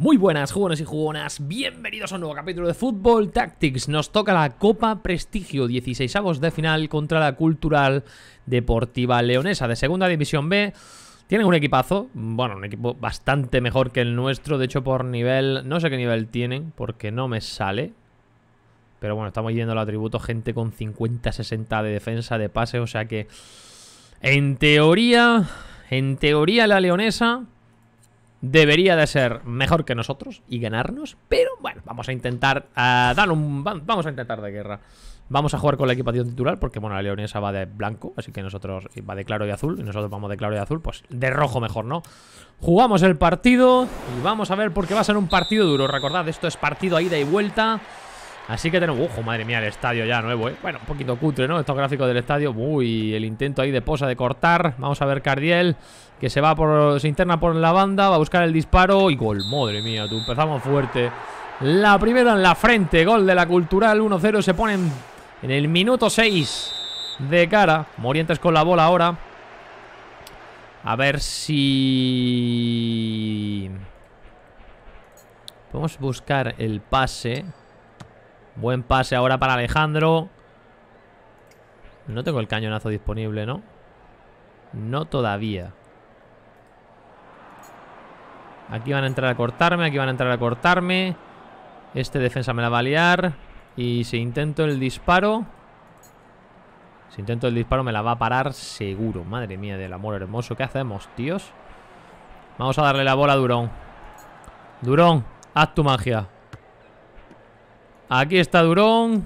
Muy buenas jóvenes y jugonas, bienvenidos a un nuevo capítulo de Fútbol Tactics. Nos toca la Copa Prestigio, 16 avos de final contra la Cultural Deportiva Leonesa de Segunda División B. Tienen un equipazo, bueno, un equipo bastante mejor que el nuestro, de hecho por nivel, no sé qué nivel tienen, porque no me sale. Pero bueno, estamos yendo al atributo gente con 50-60 de defensa, de pase, o sea que... En teoría, en teoría la leonesa debería de ser mejor que nosotros y ganarnos, pero bueno, vamos a intentar dar un... Vamos a intentar de guerra. Vamos a jugar con la equipación titular porque, bueno, la leonesa va de blanco, así que nosotros va de claro y azul, y nosotros vamos de claro y azul, pues de rojo mejor, ¿no? Jugamos el partido y vamos a ver porque va a ser un partido duro, recordad, esto es partido a ida y vuelta... Así que tenemos... ¡Ujo! Madre mía, el estadio ya nuevo, ¿eh? Bueno, un poquito cutre, ¿no? Estos gráficos del estadio. Uy, el intento ahí de posa de cortar. Vamos a ver Cardiel, que se va por... Se interna por la banda, va a buscar el disparo y gol. Madre mía, tú. Empezamos fuerte. La primera en la frente. Gol de la Cultural. 1-0. Se ponen en el minuto 6 de cara. Morientes con la bola ahora. A ver si... Podemos buscar el pase... Buen pase ahora para Alejandro. No tengo el cañonazo disponible, ¿no? No todavía. Aquí van a entrar a cortarme, aquí van a entrar a cortarme. Este defensa me la va a liar. Y si intento el disparo... Si intento el disparo me la va a parar seguro. Madre mía del amor hermoso. ¿Qué hacemos, tíos? Vamos a darle la bola a Durón. Durón, haz tu magia. Aquí está Durón.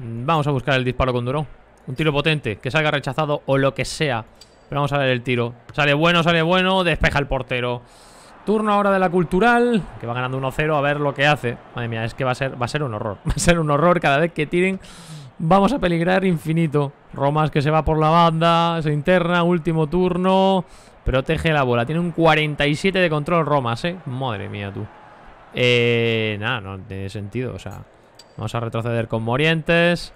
Vamos a buscar el disparo con Durón. Un tiro potente, que salga rechazado o lo que sea. Pero vamos a ver el tiro. Sale bueno, sale bueno, despeja el portero. Turno ahora de la cultural, que va ganando 1-0, a ver lo que hace. Madre mía, es que va a ser va a ser un horror. Va a ser un horror cada vez que tiren. Vamos a peligrar infinito. Romas que se va por la banda, se interna, último turno. Protege la bola. Tiene un 47 de control Romas, ¿eh? Madre mía, tú. Eh, nada, no tiene sentido. O sea, vamos a retroceder con Morientes.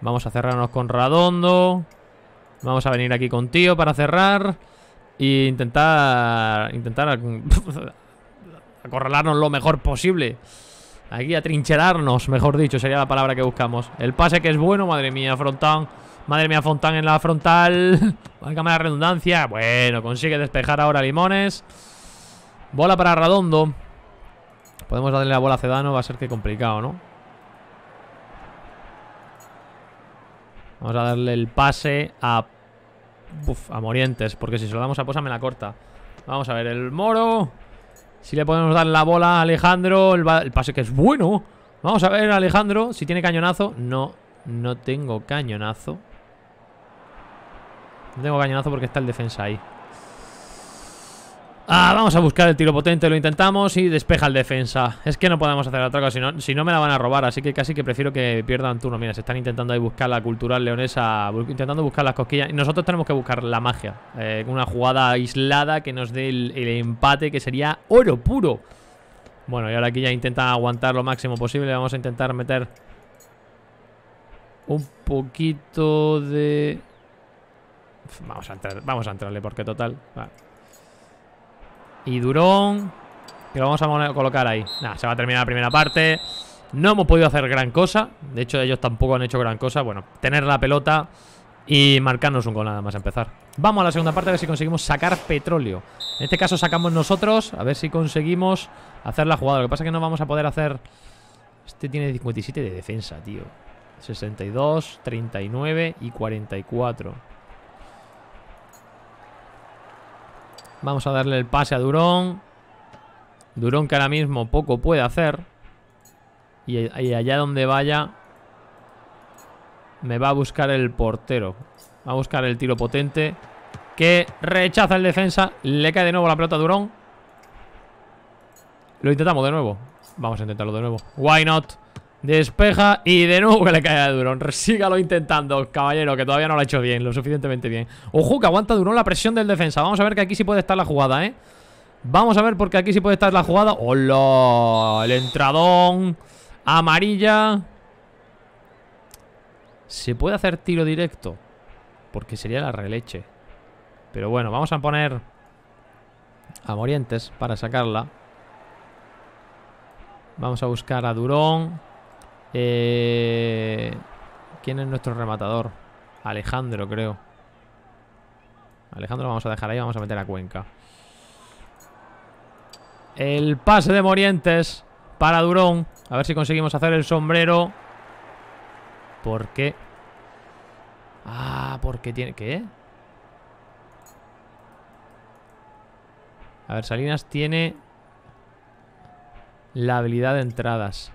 Vamos a cerrarnos con Radondo. Vamos a venir aquí con Tío para cerrar. E intentar... Intentar... acorralarnos lo mejor posible. Aquí trincherarnos, mejor dicho, sería la palabra que buscamos. El pase que es bueno, madre mía, frontón. Madre mía, Fontán en la frontal. Válgame de redundancia. Bueno, consigue despejar ahora Limones. Bola para Radondo. Podemos darle la bola a Cedano. Va a ser que complicado, ¿no? Vamos a darle el pase a... Uf, a Morientes. Porque si se lo damos a Posa me la corta. Vamos a ver, el Moro. Si le podemos dar la bola a Alejandro. el pase que es bueno. Vamos a ver, Alejandro, si tiene cañonazo. No, no tengo cañonazo tengo cañonazo porque está el defensa ahí. Ah, vamos a buscar el tiro potente, lo intentamos y despeja el defensa. Es que no podemos hacer otra cosa si no me la van a robar, así que casi que prefiero que pierdan turno. Mira, se están intentando ahí buscar la cultural leonesa, intentando buscar las cosquillas. Y nosotros tenemos que buscar la magia, eh, una jugada aislada que nos dé el, empate, que sería oro puro. Bueno, y ahora aquí ya intentan aguantar lo máximo posible, vamos a intentar meter un poquito de... Vamos a entrar, vamos a entrarle porque total. Y Durón. Que lo vamos a colocar ahí. Nada, se va a terminar la primera parte. No hemos podido hacer gran cosa. De hecho, ellos tampoco han hecho gran cosa. Bueno, tener la pelota y marcarnos un gol nada más empezar. Vamos a la segunda parte a ver si conseguimos sacar petróleo. En este caso sacamos nosotros. A ver si conseguimos hacer la jugada. Lo que pasa es que no vamos a poder hacer... Este tiene 57 de defensa, tío. 62, 39 y 44. Vamos a darle el pase a Durón. Durón que ahora mismo poco puede hacer. Y, allá donde vaya, me va a buscar el portero. Va a buscar el tiro potente. Que rechaza el defensa. Le cae de nuevo la pelota a Durón. Lo intentamos de nuevo. Vamos a intentarlo de nuevo. Why not? Despeja y de nuevo que le cae a Durón. Sígalo intentando, caballero, que todavía no lo ha hecho bien, lo suficientemente bien. Ojo, que aguanta Durón la presión del defensa. Vamos a ver que aquí sí puede estar la jugada, ¿eh? Vamos a ver porque aquí sí puede estar la jugada. ¡Hola! El entradón. Amarilla. Se puede hacer tiro directo. Porque sería la releche. Pero bueno, vamos a poner a Morientes para sacarla. Vamos a buscar a Durón. Eh, ¿Quién es nuestro rematador? Alejandro, creo. Alejandro lo vamos a dejar ahí, vamos a meter a Cuenca. El pase de Morientes para Durón. A ver si conseguimos hacer el sombrero. ¿Por qué? Ah, porque tiene... ¿Qué? A ver, Salinas tiene la habilidad de entradas.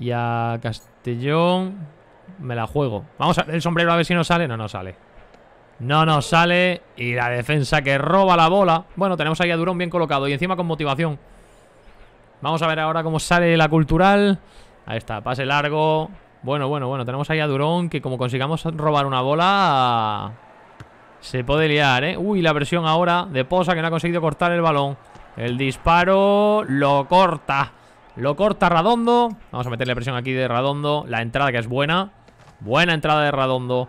Y a Castellón me la juego. Vamos a ver el sombrero a ver si nos sale. No, no sale. No nos sale. Y la defensa que roba la bola. Bueno, tenemos ahí a Durón bien colocado. Y encima con motivación. Vamos a ver ahora cómo sale la cultural. Ahí está, pase largo. Bueno, bueno, bueno. Tenemos ahí a Durón que como consigamos robar una bola... Se puede liar, ¿eh? Uy, la versión ahora de Posa que no ha conseguido cortar el balón. El disparo lo corta. Lo corta Radondo. Vamos a meterle presión aquí de Radondo. La entrada que es buena. Buena entrada de Radondo.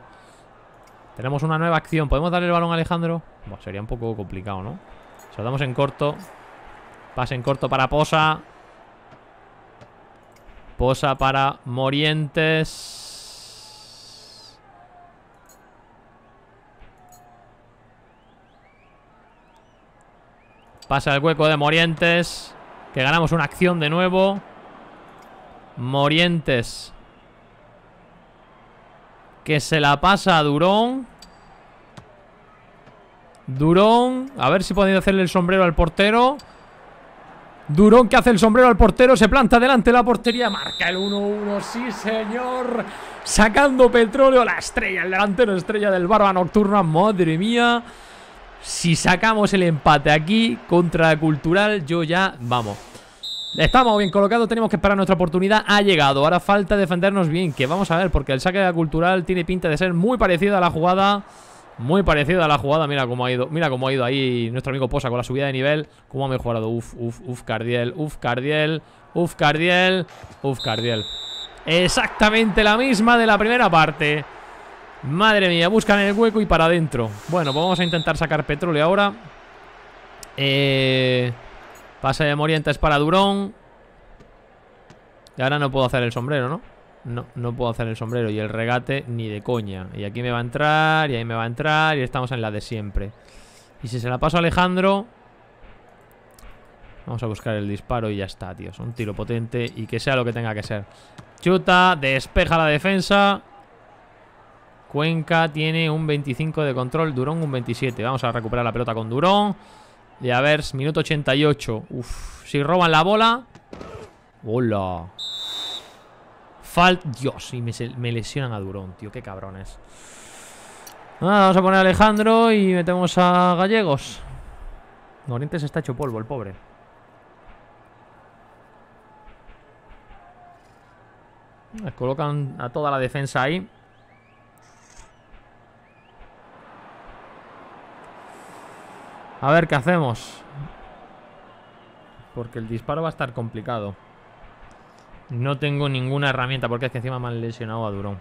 Tenemos una nueva acción. ¿Podemos darle el balón a Alejandro? sería un poco complicado, ¿no? Se lo damos en corto. Pasa en corto para Posa. Posa para Morientes. Pasa el hueco de Morientes. Que ganamos una acción de nuevo. Morientes. Que se la pasa a Durón. Durón. A ver si podéis hacerle el sombrero al portero. Durón que hace el sombrero al portero, se planta delante de la portería, marca el 1-1, sí señor, sacando petróleo la estrella, el delantero estrella del Barba Nocturna, madre mía. Si sacamos el empate aquí contra Cultural, yo ya... Vamos. Estamos bien colocados, tenemos que esperar nuestra oportunidad Ha llegado, ahora falta defendernos bien Que vamos a ver, porque el saque de la cultural Tiene pinta de ser muy parecido a la jugada Muy parecido a la jugada, mira cómo ha ido Mira cómo ha ido ahí nuestro amigo Posa Con la subida de nivel, cómo ha mejorado Uf, uf, uf, Cardiel, uf, Cardiel Uf, Cardiel, uf, Cardiel Exactamente la misma de la primera parte Madre mía, buscan el hueco y para adentro Bueno, pues vamos a intentar sacar petróleo ahora eh, Pasa de Morientes para Durón Y ahora no puedo hacer el sombrero, ¿no? No, no puedo hacer el sombrero y el regate ni de coña Y aquí me va a entrar, y ahí me va a entrar Y estamos en la de siempre Y si se la paso a Alejandro Vamos a buscar el disparo y ya está, tío Un tiro potente y que sea lo que tenga que ser Chuta, despeja la defensa Cuenca tiene un 25 de control, Durón un 27. Vamos a recuperar la pelota con Durón. Y a ver, minuto 88. Uf, si roban la bola... ¡Hola! Falt... Dios, y me, lesionan a Durón, tío. Qué cabrones. vamos a poner a Alejandro y metemos a Gallegos. Oriente está hecho polvo, el pobre. Les colocan a toda la defensa ahí. A ver qué hacemos. Porque el disparo va a estar complicado. No tengo ninguna herramienta porque es que encima me han lesionado a Durón.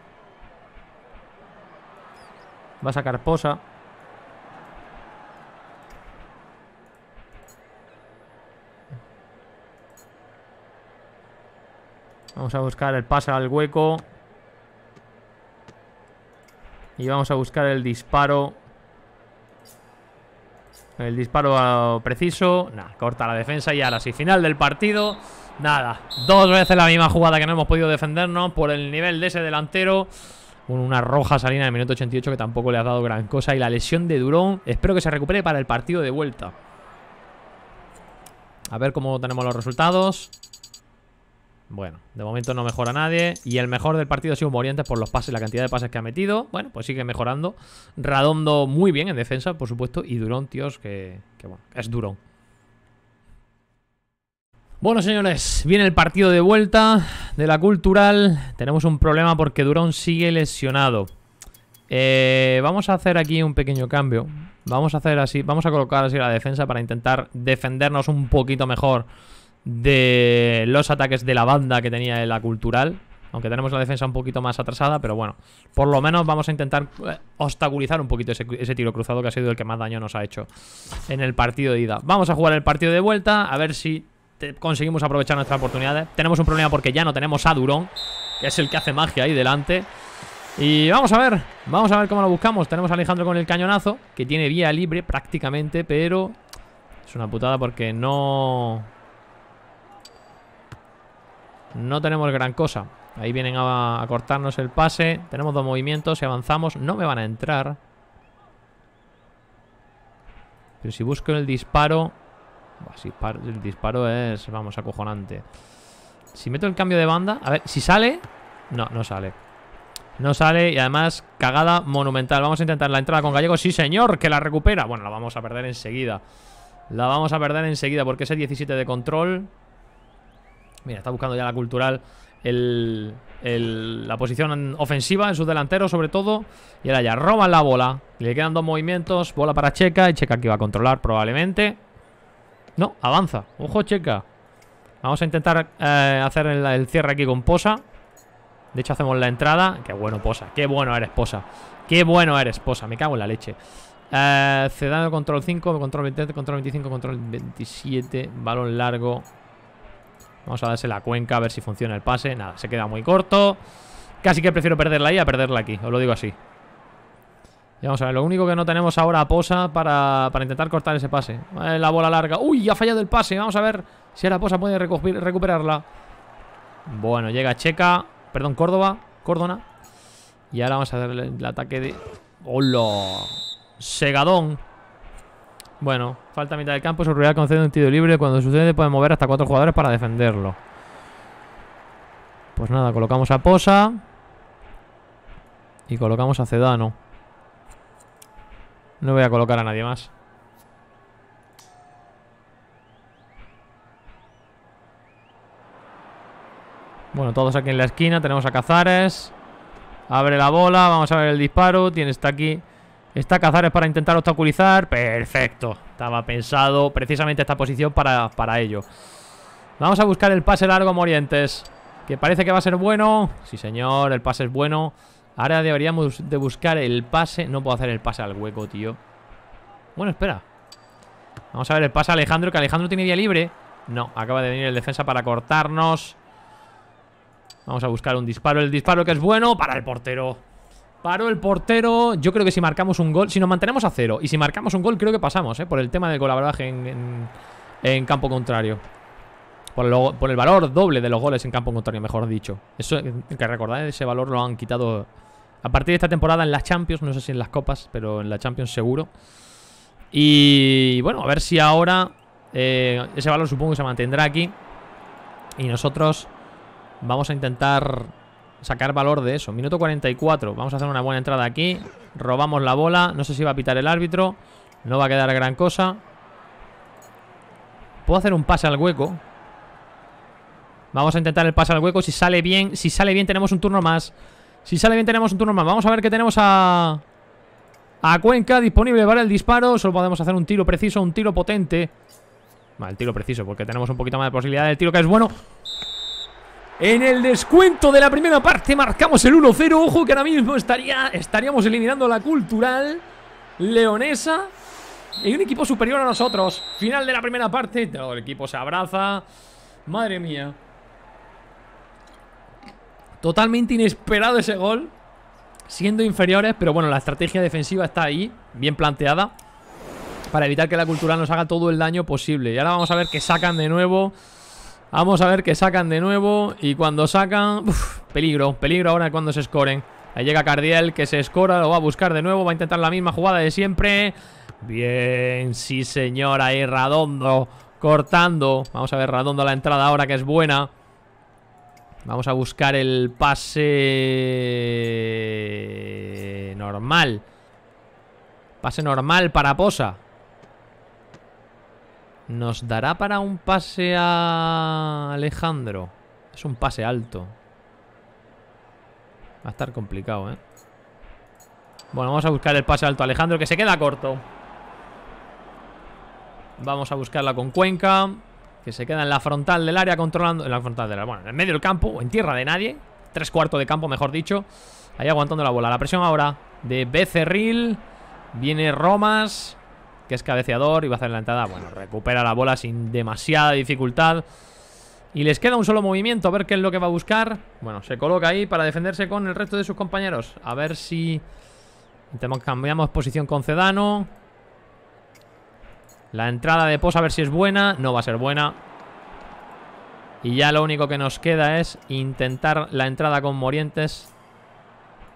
Va a sacar posa. Vamos a buscar el pase al hueco. Y vamos a buscar el disparo el disparo ah, preciso. Nada, corta la defensa y ahora sí, final del partido. Nada, dos veces la misma jugada que no hemos podido defendernos por el nivel de ese delantero. Una roja salina de minuto 88 que tampoco le ha dado gran cosa. Y la lesión de Durón, espero que se recupere para el partido de vuelta. A ver cómo tenemos los resultados. Bueno, de momento no mejora nadie. Y el mejor del partido ha sido Morientes por los pases, la cantidad de pases que ha metido. Bueno, pues sigue mejorando. Radondo muy bien en defensa, por supuesto. Y Durón, tíos, que, bueno, es Durón. Bueno, señores, viene el partido de vuelta de la cultural. Tenemos un problema porque Durón sigue lesionado. Eh, vamos a hacer aquí un pequeño cambio. Vamos a hacer así, vamos a colocar así la defensa para intentar defendernos un poquito mejor de los ataques de la banda que tenía la cultural. Aunque tenemos la defensa un poquito más atrasada, pero bueno. Por lo menos vamos a intentar eh, obstaculizar un poquito ese, ese, tiro cruzado que ha sido el que más daño nos ha hecho en el partido de ida. Vamos a jugar el partido de vuelta, a ver si conseguimos aprovechar nuestras oportunidades. Tenemos un problema porque ya no tenemos a Durón, que es el que hace magia ahí delante. Y vamos a ver, vamos a ver cómo lo buscamos. Tenemos a Alejandro con el cañonazo, que tiene vía libre prácticamente, pero... Es una putada porque no... No tenemos gran cosa. Ahí vienen a, cortarnos el pase. Tenemos dos movimientos. Si avanzamos, no me van a entrar. Pero si busco el disparo... El disparo es, vamos, acojonante. Si meto el cambio de banda... A ver, si sale... No, no sale. No sale y además cagada monumental. Vamos a intentar la entrada con Gallego. Sí, señor, que la recupera. Bueno, la vamos a perder enseguida. La vamos a perder enseguida porque ese 17 de control Mira, está buscando ya la cultural el, la posición ofensiva en sus delanteros, sobre todo. Y ahora ya roban la bola. Le quedan dos movimientos. Bola para Checa. Y Checa que va a controlar probablemente. No, avanza. Ojo, Checa. Vamos a intentar eh, hacer el, cierre aquí con Posa. De hecho, hacemos la entrada. Qué bueno, Posa. Qué bueno eres, Posa. Qué bueno eres, Posa. Me cago en la leche. Eh, control 5, control 20, control 25, control 27. Balón largo. Vamos a darse la cuenca a ver si funciona el pase. Nada, se queda muy corto. Casi que prefiero perderla ahí a perderla aquí, os lo digo así. Y vamos a ver, lo único que no tenemos ahora a Posa para, intentar cortar ese pase. Eh, la bola larga. ¡Uy! Ha fallado el pase. Vamos a ver si ahora Posa puede recuperarla. Bueno, llega Checa. Perdón, Córdoba. Córdona. Y ahora vamos a hacer el ataque de... ¡Hola! Segadón. Bueno, falta mitad del campo. Surreal concede un tiro libre. Cuando sucede pueden mover hasta cuatro jugadores para defenderlo. Pues nada, colocamos a Posa. Y colocamos a Cedano. No voy a colocar a nadie más. Bueno, todos aquí en la esquina. Tenemos a Cazares. Abre la bola. Vamos a ver el disparo. Tiene está aquí Está Cazares para intentar obstaculizar. Perfecto. Estaba pensado precisamente esta posición para, ello. Vamos a buscar el pase largo Morientes. Que parece que va a ser bueno. Sí, señor, el pase es bueno. Ahora deberíamos de buscar el pase. No puedo hacer el pase al hueco, tío. Bueno, espera. Vamos a ver el pase a Alejandro, que Alejandro tiene día libre. No, acaba de venir el defensa para cortarnos. Vamos a buscar un disparo. El disparo que es bueno para el portero. Paró el portero. Yo creo que si marcamos un gol, si nos mantenemos a cero y si marcamos un gol, creo que pasamos, ¿eh? Por el tema del colaboraje en, campo contrario. Por, el valor doble de los goles en campo contrario, mejor dicho. Eso eh, que recordar, ese valor lo han quitado a partir de esta temporada en las Champions. No sé si en las Copas, pero en la Champions seguro. Y bueno, a ver si ahora eh, ese valor supongo que se mantendrá aquí. Y nosotros vamos a intentar sacar valor de eso. Minuto 44. Vamos a hacer una buena entrada aquí. Robamos la bola. No sé si va a pitar el árbitro. No va a quedar gran cosa. Puedo hacer un pase al hueco. Vamos a intentar el pase al hueco. Si sale bien, si sale bien tenemos un turno más. Si sale bien tenemos un turno más. Vamos a ver qué tenemos a... A Cuenca disponible para el disparo. Solo podemos hacer un tiro preciso, un tiro potente. Vale, el tiro preciso, porque tenemos un poquito más de posibilidad del tiro que es bueno. En el descuento de la primera parte marcamos el 1-0. Ojo que ahora mismo estaríamos eliminando la cultural leonesa. Y un equipo superior a nosotros. Final de la primera parte. Todo el equipo se abraza. Madre mía. Totalmente inesperado ese gol. Siendo inferiores, pero bueno, la estrategia defensiva está ahí, bien planteada. Para evitar que la cultural nos haga todo el daño posible. Y ahora vamos a ver qué sacan de nuevo. Vamos a ver que sacan de nuevo y cuando sacan... peligro, peligro ahora cuando se escoren. Ahí llega Cardiel que se escora, lo va a buscar de nuevo, va a intentar la misma jugada de siempre. Bien, sí señor, ahí Radondo cortando. Vamos a ver Radondo la entrada ahora que es buena. Vamos a buscar el pase normal. Pase normal para Posa. ¿Nos dará para un pase a Alejandro? Es un pase alto. Va a estar complicado, ¿eh? Bueno, vamos a buscar el pase alto a Alejandro, que se queda corto. Vamos a buscarla con Cuenca, que se queda en la frontal del área, controlando... En la frontal del área, bueno, en el medio del campo, o en tierra de nadie. Tres cuartos de campo, mejor dicho. Ahí aguantando la bola. La presión ahora de Becerril. Viene Romas que es cabeceador y va a hacer la entrada. Bueno, recupera la bola sin demasiada dificultad. Y les queda un solo movimiento, a ver qué es lo que va a buscar. Bueno, se coloca ahí para defenderse con el resto de sus compañeros. A ver si cambiamos posición con Cedano. La entrada de Pos a ver si es buena. No va a ser buena. Y ya lo único que nos queda es intentar la entrada con Morientes.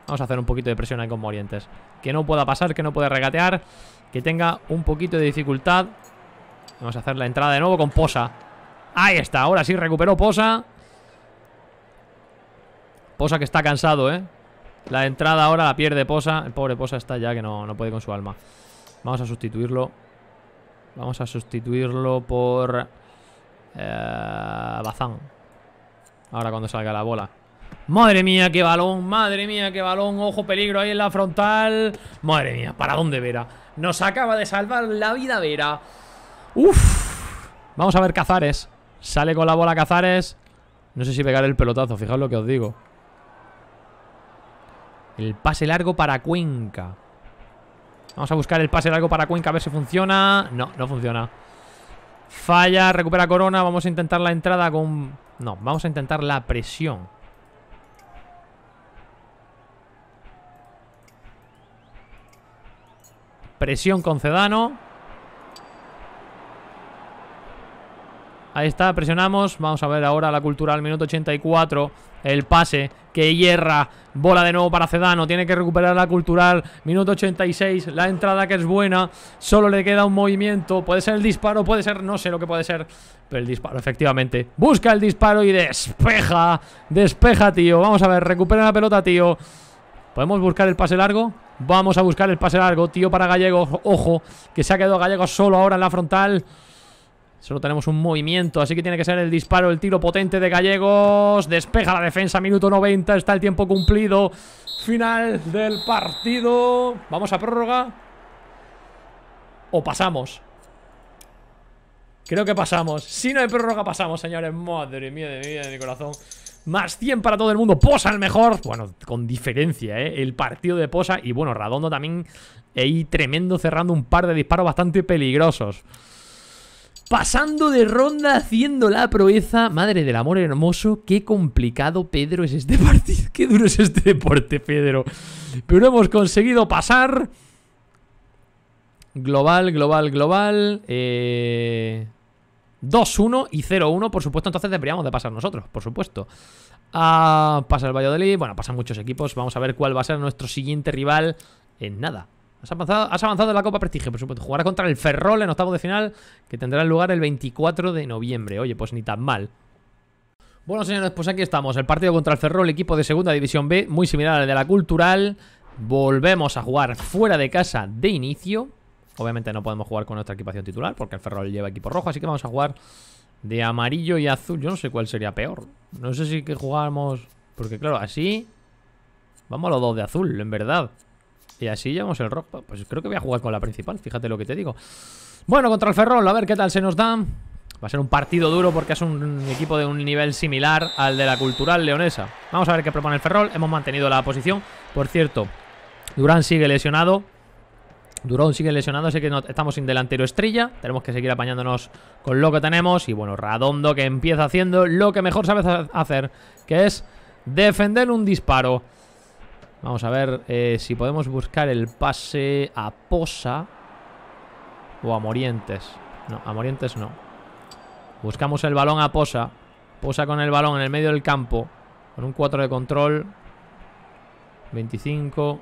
Vamos a hacer un poquito de presión ahí con Morientes. Que no pueda pasar, que no pueda regatear que tenga un poquito de dificultad. Vamos a hacer la entrada de nuevo con Posa. Ahí está, ahora sí recuperó Posa. Posa que está cansado, ¿eh? La entrada ahora la pierde Posa. El pobre Posa está ya que no, no puede con su alma. Vamos a sustituirlo. Vamos a sustituirlo por... Eh, Bazán. Ahora cuando salga la bola. Madre mía, qué balón, madre mía, qué balón. Ojo, peligro ahí en la frontal. Madre mía, ¿para dónde verá? Nos acaba de salvar la vida Vera. Uff Vamos a ver Cazares. Sale con la bola Cazares. No sé si pegar el pelotazo, fijaos lo que os digo. El pase largo para Cuenca. Vamos a buscar el pase largo para Cuenca a ver si funciona. No, no funciona. Falla, recupera Corona. Vamos a intentar la entrada con... No, vamos a intentar la presión. Presión con Cedano. Ahí está, presionamos. Vamos a ver ahora la cultural, minuto 84. El pase que hierra. Bola de nuevo para Cedano. Tiene que recuperar la cultural. Minuto 86. La entrada que es buena. Solo le queda un movimiento. Puede ser el disparo, puede ser, no sé lo que puede ser. Pero el disparo, efectivamente. Busca el disparo y despeja. Despeja, tío. Vamos a ver, recupera la pelota, tío. ¿Podemos buscar el pase largo? Vamos a buscar el pase largo, tío, para Gallegos. Ojo, que se ha quedado Gallegos solo ahora en la frontal. Solo tenemos un movimiento, así que tiene que ser el disparo, el tiro potente de Gallegos. Despeja la defensa, minuto 90, está el tiempo cumplido. Final del partido. Vamos a prórroga. O pasamos. Creo que pasamos. Si no hay prórroga, pasamos, señores. Madre mía, de de mi corazón. Más 100 para todo el mundo. Posa el mejor. Bueno, con diferencia, ¿eh? El partido de Posa. Y bueno, Radondo también. Ahí tremendo cerrando un par de disparos bastante peligrosos. Pasando de ronda, haciendo la proeza. Madre del amor hermoso, qué complicado, Pedro, es este partido. Qué duro es este deporte, Pedro. Pero hemos conseguido pasar. Global, global, global. Eh... 2-1 y 0-1, por supuesto, entonces deberíamos de pasar nosotros, por supuesto. Ah, pasa el Valladolid, bueno, pasan muchos equipos, vamos a ver cuál va a ser nuestro siguiente rival en nada. Has avanzado, en la Copa Prestige, por supuesto. Jugará contra el Ferrol en octavo de final, que tendrá lugar el 24 de noviembre. Oye, pues ni tan mal. Bueno, señores, pues aquí estamos. El partido contra el Ferrol, equipo de segunda división B, muy similar al de la Cultural. Volvemos a jugar fuera de casa de inicio. Obviamente no podemos jugar con nuestra equipación titular porque el Ferrol lleva equipo rojo, así que vamos a jugar de amarillo y azul. Yo no sé cuál sería peor. No sé si que jugamos... Porque claro, así... Vamos a los dos de azul, en verdad. Y así llevamos el rojo. Pues creo que voy a jugar con la principal, fíjate lo que te digo. Bueno, contra el Ferrol, a ver qué tal se nos da. Va a ser un partido duro porque es un equipo de un nivel similar al de la cultural leonesa. Vamos a ver qué propone el Ferrol. Hemos mantenido la posición. Por cierto, Durán sigue lesionado. Durón sigue así que estamos sin delantero estrella. Tenemos que seguir apañándonos con lo que tenemos. Y bueno, Radondo que empieza haciendo lo que mejor sabe hacer, que es defender un disparo. Vamos a ver eh, si podemos buscar el pase a Posa o a Morientes. No, a Morientes no. Buscamos el balón a Posa. Posa con el balón en el medio del campo. Con un 4 de control. 25.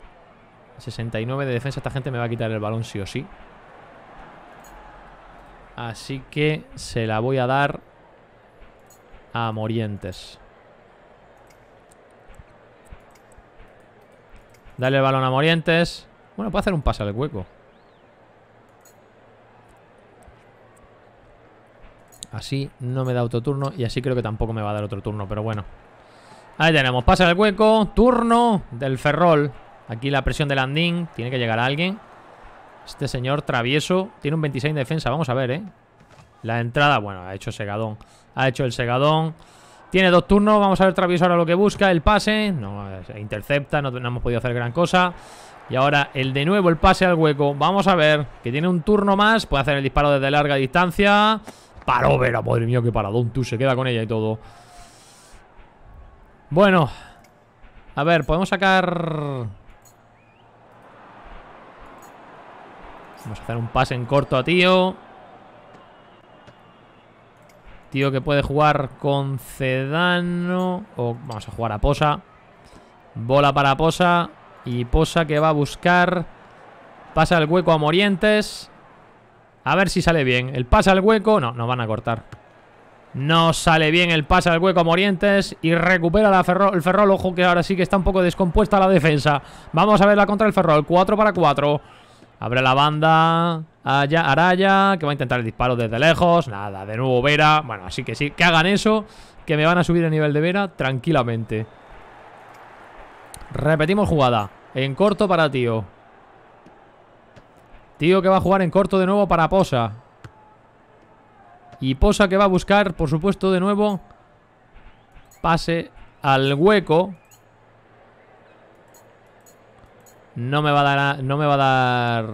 69 de defensa. Esta gente me va a quitar el balón sí o sí. Así que se la voy a dar a Morientes. Dale el balón a Morientes. Bueno, puedo hacer un pase al hueco. Así no me da otro turno y así creo que tampoco me va a dar otro turno, pero bueno. Ahí tenemos, Pase al hueco, turno del Ferrol. Aquí la presión de landing Tiene que llegar a alguien. Este señor travieso. Tiene un 26 de defensa. Vamos a ver, ¿eh? La entrada, bueno, ha hecho segadón. Ha hecho el segadón. Tiene dos turnos. Vamos a ver travieso ahora lo que busca. El pase. No, eh, intercepta. No, hemos podido hacer gran cosa. Y ahora el de nuevo, el pase al hueco. Vamos a ver. Que tiene un turno más. Puede hacer el disparo desde larga distancia. Paró, pero madre mía, qué paradón. Tú se queda con ella y todo. Bueno. A ver, podemos sacar... Vamos a hacer un pase en corto a Tío. Tío que puede jugar con Cedano. O vamos a jugar a Posa. Bola para Posa. Y Posa que va a buscar. Pasa el hueco a Morientes. A ver si sale bien. El pase al hueco. No, nos van a cortar. No sale bien el pase al hueco a Morientes. Y recupera el Ferrol. Ojo que ahora sí que está un poco descompuesta la defensa. Vamos a verla contra el Ferrol. 4 para 4. Abre la banda. Araya, que va a intentar el disparo desde lejos. Nada, de nuevo Vera. Bueno, así que sí, que hagan eso, que me van a subir el nivel de Vera tranquilamente. Repetimos jugada. En corto para tío. Tío que va a jugar en corto de nuevo para Posa. Y Posa que va a buscar, por supuesto, de nuevo pase al hueco No me va a dar... No me va a dar...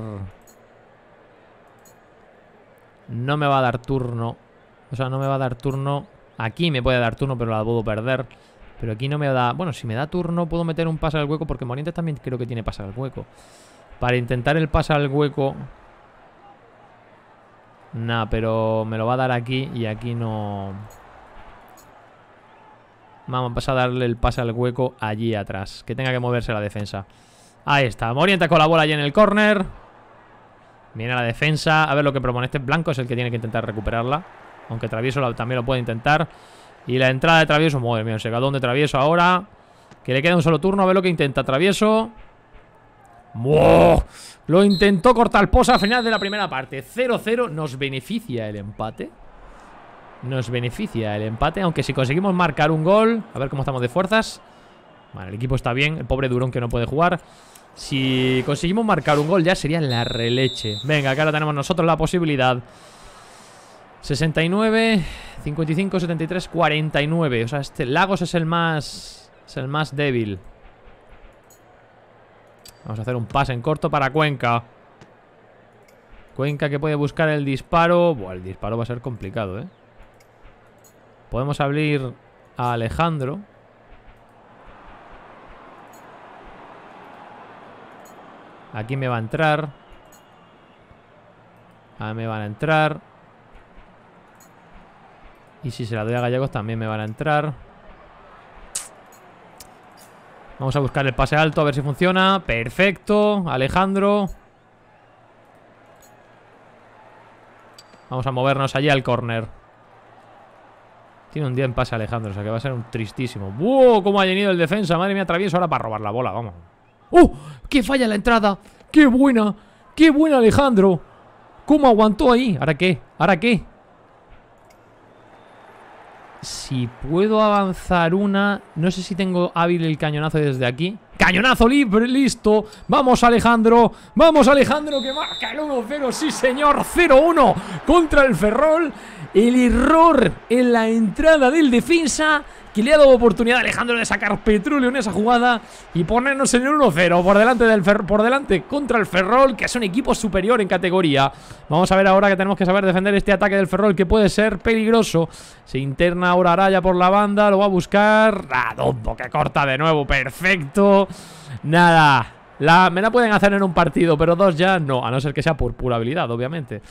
No me va a dar turno. O sea, no me va a dar turno. Aquí me puede dar turno, pero la puedo perder. Pero aquí no me da... Bueno, si me da turno puedo meter un pase al hueco porque Morientes también creo que tiene pase al hueco. Para intentar el pase al hueco... Nah, pero me lo va a dar aquí y aquí no... Vamos a darle el pase al hueco allí atrás. Que tenga que moverse la defensa. Ahí está. Moriente con la bola allí en el córner. Viene la defensa. A ver lo que propone este blanco. Es el que tiene que intentar recuperarla. Aunque Travieso también lo puede intentar. Y la entrada de Travieso. Madre mía, se donde Travieso ahora. Que le queda un solo turno. A ver lo que intenta Travieso. Lo intentó cortar posa al final de la primera parte. 0-0. Nos beneficia el empate. Nos beneficia el empate. Aunque si conseguimos marcar un gol. A ver cómo estamos de fuerzas. Vale, el equipo está bien. El pobre Durón que no puede jugar. Si conseguimos marcar un gol ya sería la releche. Venga, que ahora tenemos nosotros la posibilidad. 69, 55, 73, 49. O sea, este Lagos es el más... Es el más débil. Vamos a hacer un pase en corto para Cuenca. Cuenca que puede buscar el disparo. Buah, el disparo va a ser complicado, ¿eh? Podemos abrir a Alejandro. Aquí me va a entrar. Ah, me van a entrar. Y si se la doy a Gallegos también me van a entrar. Vamos a buscar el pase alto a ver si funciona. Perfecto, Alejandro. Vamos a movernos allí al córner. Tiene un día en pase Alejandro, o sea que va a ser un tristísimo. ¡Wow! ¿Cómo ha llenido el defensa? Madre mía, atravieso ahora para robar la bola, vamos. ¡Oh! ¡Qué falla la entrada! ¡Qué buena! ¡Qué buena Alejandro! ¿Cómo aguantó ahí? ¿Ahora qué? ¿Ahora qué? Si puedo avanzar una... No sé si tengo hábil el cañonazo desde aquí. ¡Cañonazo libre! ¡Listo! ¡Vamos, Alejandro! ¡Vamos, Alejandro! ¡Que marca el 1-0! ¡Sí, señor! ¡0-1! Contra el Ferrol el error en la entrada del defensa que le ha dado oportunidad a Alejandro de sacar petróleo en esa jugada y ponernos en el 1-0 por delante por delante contra el Ferrol, que es un equipo superior en categoría. Vamos a ver ahora que tenemos que saber defender este ataque del Ferrol que puede ser peligroso. Se interna ahora Araya por la banda, lo va a buscar Radondo ah, que corta de nuevo, perfecto. Nada, la, me la pueden hacer en un partido, pero dos ya no, a no ser que sea por pura habilidad, obviamente.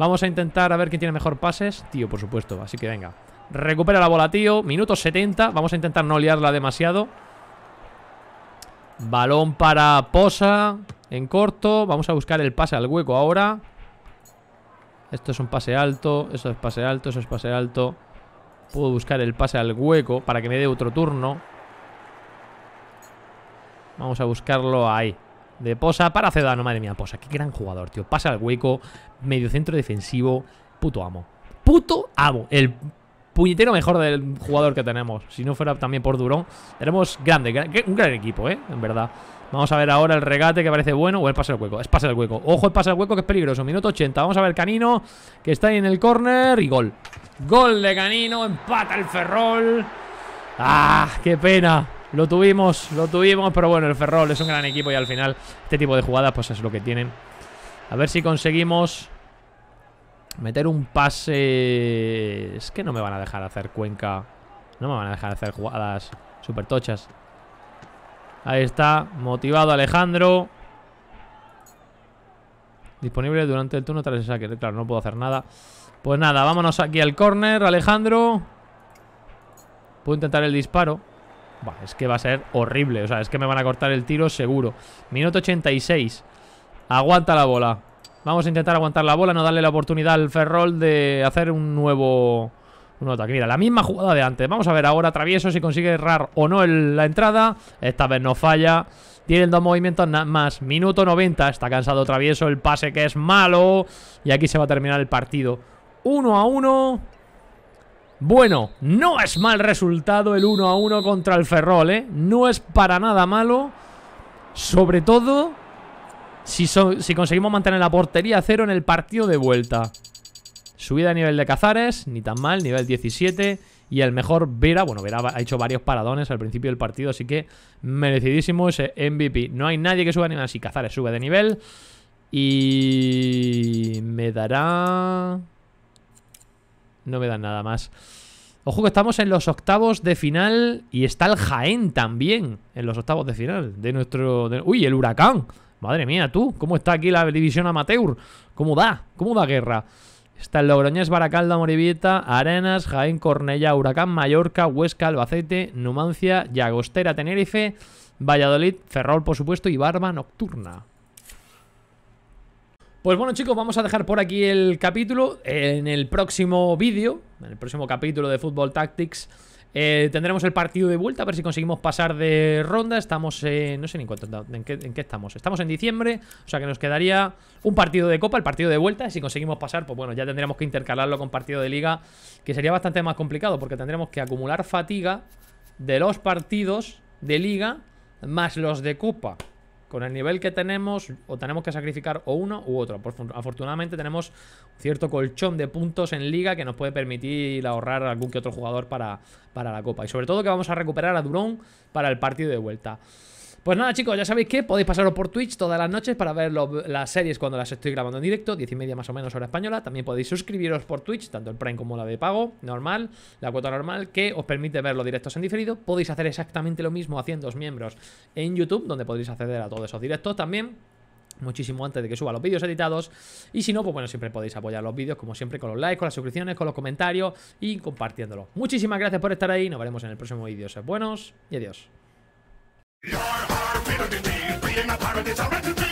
Vamos a intentar a ver quién tiene mejor pases. Tío, por supuesto. Así que venga. Recupera la bola, tío. Minuto 70. Vamos a intentar no liarla demasiado. Balón para Posa. En corto. Vamos a buscar el pase al hueco ahora. Esto es un pase alto. Eso es pase alto. Eso es pase alto. Puedo buscar el pase al hueco para que me dé otro turno. Vamos a buscarlo ahí de Posa para Cedano. Madre mía, Posa, qué gran jugador, tío. Pasa al hueco, Medio centro defensivo. Puto amo. Puto amo. El puñetero mejor del jugador que tenemos. Si no fuera también por Durón, tenemos grande, un gran equipo, ¿eh? En verdad. Vamos a ver ahora el regate que parece bueno. O el pase al hueco. Es pase al hueco. Ojo, el pase al hueco que es peligroso. Minuto 80. Vamos a ver Canino que está ahí en el corner y gol. Gol de Canino. Empata el Ferrol. ¡Ah! ¡Qué pena! Lo tuvimos, lo tuvimos, pero bueno, el Ferrol es un gran equipo y al final este tipo de jugadas pues es lo que tienen. A ver si conseguimos meter un pase... Es que no me van a dejar hacer Cuenca. No me van a dejar hacer jugadas super tochas. Ahí está, motivado Alejandro. Disponible durante el turno tras el saque. Claro, no puedo hacer nada. Pues nada, vámonos aquí al corner, Alejandro. Puedo intentar el disparo es que va a ser horrible. O sea, es que me van a cortar el tiro seguro. Minuto 86. Aguanta la bola. Vamos a intentar aguantar la bola, no darle la oportunidad al Ferrol de hacer un nuevo... Un ataque. Mira, la misma jugada de antes. Vamos a ver ahora, Travieso, si consigue errar o no la entrada. Esta vez no falla. Tienen dos movimientos más. Minuto 90. Está cansado Travieso. El pase que es malo. Y aquí se va a terminar el partido. Uno a uno bueno, no es mal resultado el 1 a 1 contra el Ferrol, ¿eh? No es para nada malo. Sobre todo si, conseguimos mantener la portería a cero en el partido de vuelta. Subida a nivel de Cazares, ni tan mal, nivel 17. Y el mejor Vera, bueno, Vera ha hecho varios paradones al principio del partido, así que merecidísimo ese MVP. No hay nadie que suba ni nivel, así Cazares sube de nivel. Y me dará no me dan nada más. Ojo que estamos en los octavos de final y está el Jaén también en los octavos de final de nuestro... ¡Uy, el Huracán! Madre mía, tú, ¿cómo está aquí la división amateur? ¿Cómo da? ¿Cómo da guerra? Está el Logroñés, Baracalda, Morivieta, Arenas, Jaén, Cornella, Huracán, Mallorca, Huesca, Albacete, Numancia, Llagostera, Tenerife, Valladolid, Ferrol, por supuesto, y Barba Nocturna. Pues bueno chicos, vamos a dejar por aquí el capítulo. En el próximo vídeo, en el próximo capítulo de Football Tactics, eh, tendremos el partido de vuelta, a ver si conseguimos pasar de ronda. Estamos en... no sé ni cuánto, en qué, estamos. Estamos en diciembre, o sea que nos quedaría un partido de copa, el partido de vuelta. Y si conseguimos pasar, pues bueno, ya tendremos que intercalarlo con partido de liga, que sería bastante más complicado porque tendremos que acumular fatiga de los partidos de liga más los de copa. Con el nivel que tenemos, o tenemos que sacrificar o uno u otro. afortunadamente tenemos cierto colchón de puntos en liga que nos puede permitir ahorrar a algún que otro jugador para, para la copa. Y sobre todo que vamos a recuperar a Durón para el partido de vuelta. Pues nada, chicos, ya sabéis que podéis pasaros por Twitch todas las noches para ver las series cuando las estoy grabando en directo, 10 y media más o menos hora española. También podéis suscribiros por Twitch, tanto el Prime como la de pago, normal, la cuota normal, que os permite ver los directos en diferido. Podéis hacer exactamente lo mismo haciendo miembros en YouTube, donde podéis acceder a todos esos directos también muchísimo antes de que suba los vídeos editados. Y si no, pues bueno, siempre podéis apoyar los vídeos, como siempre, con los likes, con las suscripciones, con los comentarios y compartiéndolo. Muchísimas gracias por estar ahí. Nos veremos en el próximo vídeo. Sed buenos y adiós. Your heart, riddled me, being a pirate is a